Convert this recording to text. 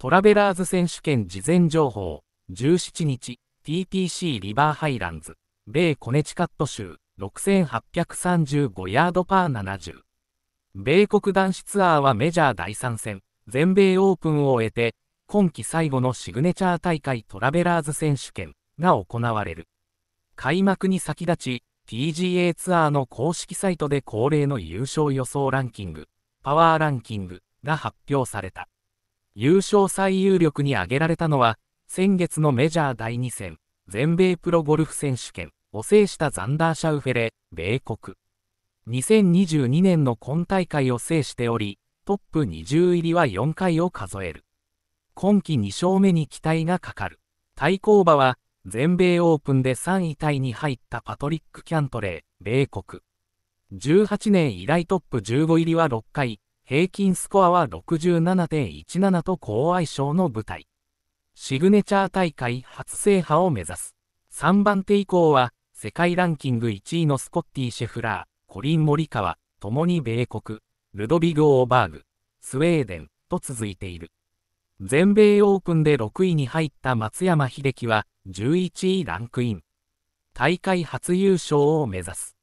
トラベラーズ選手権事前情報、17日、TPC リバーハイランズ、米コネチカット州、6835ヤードパー70。米国男子ツアーはメジャー第3戦、全米オープンを終えて、今季最後のシグネチャー大会トラベラーズ選手権が行われる。開幕に先立ち、PGA ツアーの公式サイトで恒例の優勝予想ランキング、パワーランキングが発表された。優勝最有力に挙げられたのは、先月のメジャー第2戦、全米プロゴルフ選手権を制したザンダー・シャウフェレ、米国。2022年の今大会を制しており、トップ20入りは4回を数える。今季2勝目に期待がかかる。対抗馬は、全米オープンで3位タイに入ったパトリック・キャントレー、米国。18年以来トップ15入りは6回、平均スコアは67.17と好相性の舞台。シグネチャー大会初制覇を目指す。3番手以降は、世界ランキング1位のスコッティ・シェフラー、コリン・モリカワ、共に米国、ルドビグ・オーバーグ、スウェーデンと続いている。全米オープンで6位に入った松山英樹は11位ランクイン。大会初優勝を目指す。